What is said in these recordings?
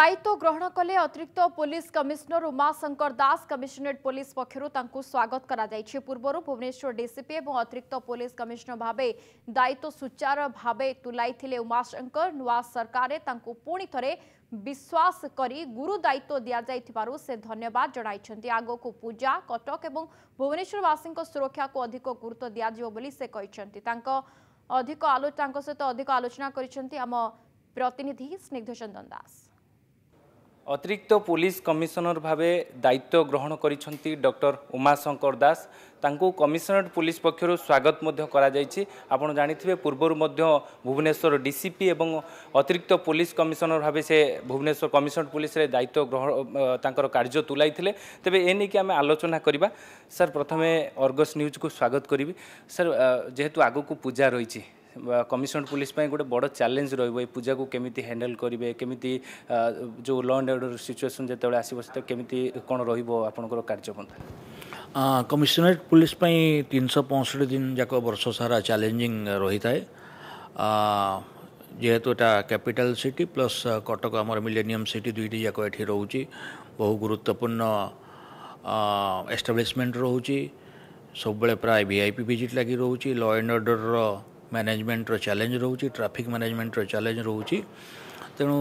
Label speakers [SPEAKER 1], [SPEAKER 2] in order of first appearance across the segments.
[SPEAKER 1] দায়িত্ব গ্রহণ করিলে অতিরিক্ত police commissioner Uma Shankar Das commissionerate police পক্ষৰ তাকক স্বাগতম কৰা যায়ছে পূৰ্বৰ ভুবনেশ্বৰ ডিসিপি আৰু অতিরিক্ত পুলিশ কমিশনার ভাবে দায়িত্ব সুচারভাৱে তুলাইtile উমা शंकर নৱ सरकारने তাকক পূৰ্ণিতৰে বিশ্বাস কৰি গুরু দায়িত্ব দিয়া যাইতিবাৰু সে ধন্যবাদ জনায়ছନ୍ତି আগোক পূজা কটক আৰু ভুবনেশ্বৰবাসীৰ সুৰক্ষাক অধিক গুৰুত দিয়া জিবলৈ সে কৈছନ୍ତି তাকক অধিক আলোচনাৰ সৈতে অধিক আলোচনা কৰিছନ୍ତି আমা প্ৰতিনিধি স্নিগ্ধ চন্দন দাস
[SPEAKER 2] অতিরিক্ত পুলিশ কমিশনর ভাবে দায়িত্ব গ্রহণ করেছেন ডক্টর উমাশঙ্কর দাস তাঁকু কমিশনরেট পুলিশ পক্ষ স্বাগত করাযাই আপনার জাঁথিবে পূর্বর ভুবনেশ্বর ডিসিপি এবং অতিরিক্ত পুলিশ কমিশনর ভাবে সে ভুবনেশ্বর কমিশনরেট পুলিশের দায়িত্ব গ্রহণ তাঁর কার্য তুলাই তবে এনে আমি আলোচনা করা স্যার প্রথমে অর্গস নিউজ কু স্বাগত করবি স্যার যেহেতু আগুক পূজা রয়েছে কমিশনড পুলিশ পাই গোটে বড় চ্যালেঞ্জ রহব এই পূজাকে কেমিতি হ্যান্ডেল করবে কেমিতি যে ল আন্ড অর্ডর সিচুয়েসন যেতবে আসব সেটা কেমিতি কোণ রহব আপনার কার্যপন্থা
[SPEAKER 3] কমিশনরেট পুলিশ পাই তিনশো পঁয়ষঠি দিন যাক বর্ষ সারা চ্যালেঞ্জিং রহিথায় যেহেতু এটা ক্যাপিটাল সিটি প্লস কটক আমার মিলেনিয়ম সিটি দুইটি যাক এটি রয়েছে বহু গুরুত্বপূর্ণ এস্টাব্লিশমেন্ট রয়েছে ସବୁବେଳେ ପ୍ରାୟ ଭି ଆଇ ପି ଭିଜିଟ୍ ଲାଗି ରହୁଛି ଲ ଆଣ୍ଡ ଅର୍ଡ଼ରର ମ୍ୟାନେଜମେଣ୍ଟର ଚ୍ୟାଲେଞ୍ଜ ରହୁଛି ଟ୍ରାଫିକ୍ ମ୍ୟାନେଜମେଣ୍ଟର ଚ୍ୟାଲେଞ୍ଜ ରହୁଛି ତେଣୁ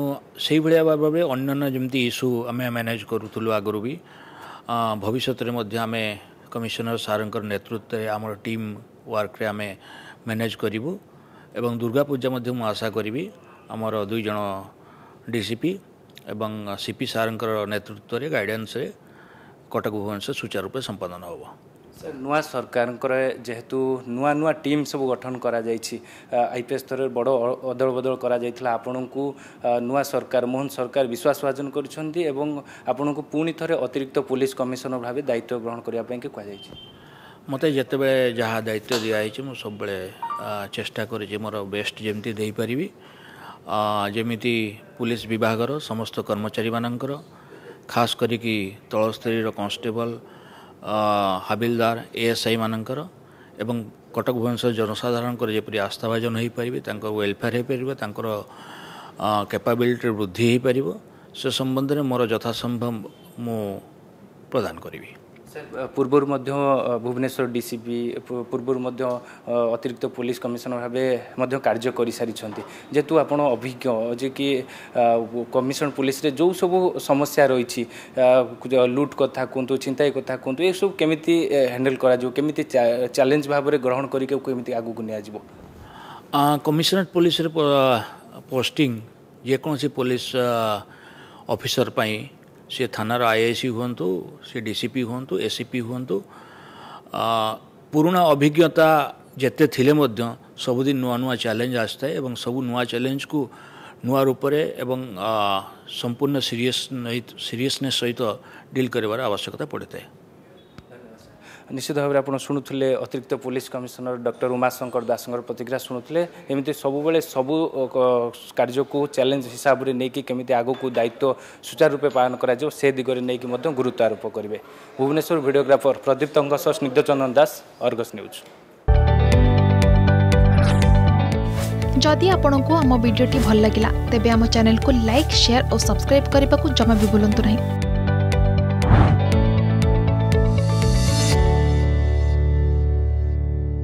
[SPEAKER 3] ସେଇଭଳିଆ ଭାବରେ ଅନ୍ୟାନ୍ୟ ଯେମିତି ଇସ୍ୟୁ ଆମେ ମ୍ୟାନେଜ୍ କରୁଥିଲୁ ଆଗରୁ ବି ଭବିଷ୍ୟତରେ ମଧ୍ୟ ଆମେ କମିଶନର ସାର୍ଙ୍କର ନେତୃତ୍ୱରେ ଆମର ଟିମ୍ ୱାର୍କରେ ଆମେ ମ୍ୟାନେଜ୍ କରିବୁ ଏବଂ ଦୁର୍ଗା ପୂଜା ମଧ୍ୟ ମୁଁ ଆଶା କରିବି ଆମର ଦୁଇ ଜଣ ଡି ସି ପି ଏବଂ ସି ପି ସାର୍ଙ୍କର ନେତୃତ୍ୱରେ ଗାଇଡ଼େନ୍ସରେ କଟକ ଭୁବନେଶ୍ୱର ସୁଚାରୁରୂପେ ସମ୍ପାଦନ ହେବ
[SPEAKER 2] ନୂଆ ସରକାରଙ୍କର ଯେହେତୁ ନୂଆ ନୂଆ ଟିମ୍ ସବୁ ଗଠନ କରାଯାଇଛି ଆଇପିଏସ୍ ସ୍ତରରେ ବଡ଼ ଅଦଳ ବଦଳ କରାଯାଇଥିଲା ଆପଣଙ୍କୁ ନୂଆ ସରକାର ମୋହନ ସରକାର ବିଶ୍ୱାସ ଭାଜନ କରିଛନ୍ତି ଏବଂ ଆପଣଙ୍କୁ ପୁଣି ଥରେ ଅତିରିକ୍ତ ପୁଲିସ୍ କମିଶନର ଭାବେ ଦାୟିତ୍ୱ ଗ୍ରହଣ କରିବା ପାଇଁକି କୁହାଯାଇଛି
[SPEAKER 3] ମୋତେ ଯେତେବେଳେ ଯାହା ଦାୟିତ୍ୱ ଦିଆହେଇଛି ମୁଁ ସବୁବେଳେ ଚେଷ୍ଟା କରିଛି ମୋର ବେଷ୍ଟ ଯେମିତି ଦେଇପାରିବି ଯେମିତି ପୁଲିସ୍ ବିଭାଗର ସମସ୍ତ କର୍ମଚାରୀମାନଙ୍କର ଖାସ୍ କରିକି ତଳ ସ୍ତରୀୟ କନଷ୍ଟେବଲ୍ ହାବିଲଦାର ଏଏସ୍ଆଇମାନଙ୍କର ଏବଂ କଟକ ଭୁବନେଶ୍ୱର ଜନସାଧାରଣଙ୍କର ଯେପରି ଆସ୍ଥାଭାଜନ ହୋଇପାରିବେ ତାଙ୍କ ୱେଲଫେୟାର ହୋଇପାରିବ ତାଙ୍କର କ୍ୟାପାବିଲିଟି ବୃଦ୍ଧି ହୋଇପାରିବ ସେ ସମ୍ବନ୍ଧରେ ମୋର ଯଥାସମ୍ଭବ ମୁଁ ପ୍ରଦାନ କରିବି
[SPEAKER 2] Uh, ପୂର୍ବରୁ ମଧ୍ୟ uh, Bhubaneswar D C P ପୂର୍ବରୁ ମଧ୍ୟ uh, ଅତିରିକ୍ତ ପୋଲିସ କମିଶନର ଭାବେ ମଧ୍ୟ କାର୍ଯ୍ୟ କରିସାରିଛନ୍ତି ଯେହେତୁ ଆପଣ ଅଭିଜ୍ଞ ଯେ କି କମିଶନର ପୋଲିସରେ ଯେଉଁ ସବୁ ସମସ୍ୟା ରହିଛି ଲୁଟ୍ କଥା କୁହନ୍ତୁ ଛିନ୍ତାଇ କଥା କୁହନ୍ତୁ ଏସବୁ କେମିତି ହ୍ୟାଣ୍ଡେଲ କରାଯିବ କେମିତି ଚ୍ୟାଲେଞ୍ଜ ଭାବରେ ଗ୍ରହଣ କରିକି କେମିତି ଆଗକୁ ନିଆଯିବ
[SPEAKER 3] କମିଶନରେଟ୍ ପୋଲିସରେ ପୋଷ୍ଟିଂ ଯେକୌଣସି ପୋଲିସ ଅଫିସର ପାଇଁ সি থানা আইসি হোনতু সি ডিসিপি হোনতু এসসিপি হোনতু অ পূর্ণা অভিজ্ঞতা জেতে থিলে মধ্যে সবদিন নুয়া নুয়া চ্যালেঞ্জ আসে এবং সব নুয়া চ্যালেঞ্জ কো নুয়ার উপরে এবং অ সম্পূর্ণ সিরিয়াস সিরিয়াস নে সহিত ডিল কৰিবৰ আৱশ্যকতা পৰে তাই
[SPEAKER 2] ନିଶ୍ଚିତ ଭାବରେ ଆପଣ ଶୁଣୁଥିଲେ ଅତିରିକ୍ତ ପୋଲିସ କମିଶନର ଡକ୍ଟର ଉମାଶଙ୍କର ଦାସଙ୍କର ପ୍ରତିକ୍ରିୟା ଶୁଣୁଥିଲେ ଏମିତି ସବୁବେଳେ ସବୁ କାର୍ଯ୍ୟକୁ ଚ୍ୟାଲେଞ୍ଜ ହିସାବରେ ନେଇକି କେମିତି ଆଗକୁ ଦାୟିତ୍ୱ ସୁଚାରୁ ରୂପେ ପାଳନ କରାଯିବ ସେ ଦିଗରେ ନେଇକି ମଧ୍ୟ ଗୁରୁତ୍ୱ ଆରୋପ କରିବେ ଭୁବନେଶ୍ୱର ଭିଡ଼ିଓଗ୍ରାଫର ପ୍ରଦୀପ୍ତଙ୍କ ସହ ସ୍ନିଗ୍ଧଚନ୍ଦନ ଦାସ ଅର୍ଗସ ନ୍ୟୁଜ୍
[SPEAKER 1] ଯଦି ଆପଣଙ୍କୁ ଆମ ଭିଡ଼ିଓଟି ଭଲ ଲାଗିଲା ତେବେ ଆମ ଚ୍ୟାନେଲକୁ ଲାଇକ୍ ସେୟାର ଓ ସବସ୍କ୍ରାଇବ୍ କରିବାକୁ ଜମା ବି ଭୁଲନ୍ତୁ ନାହିଁ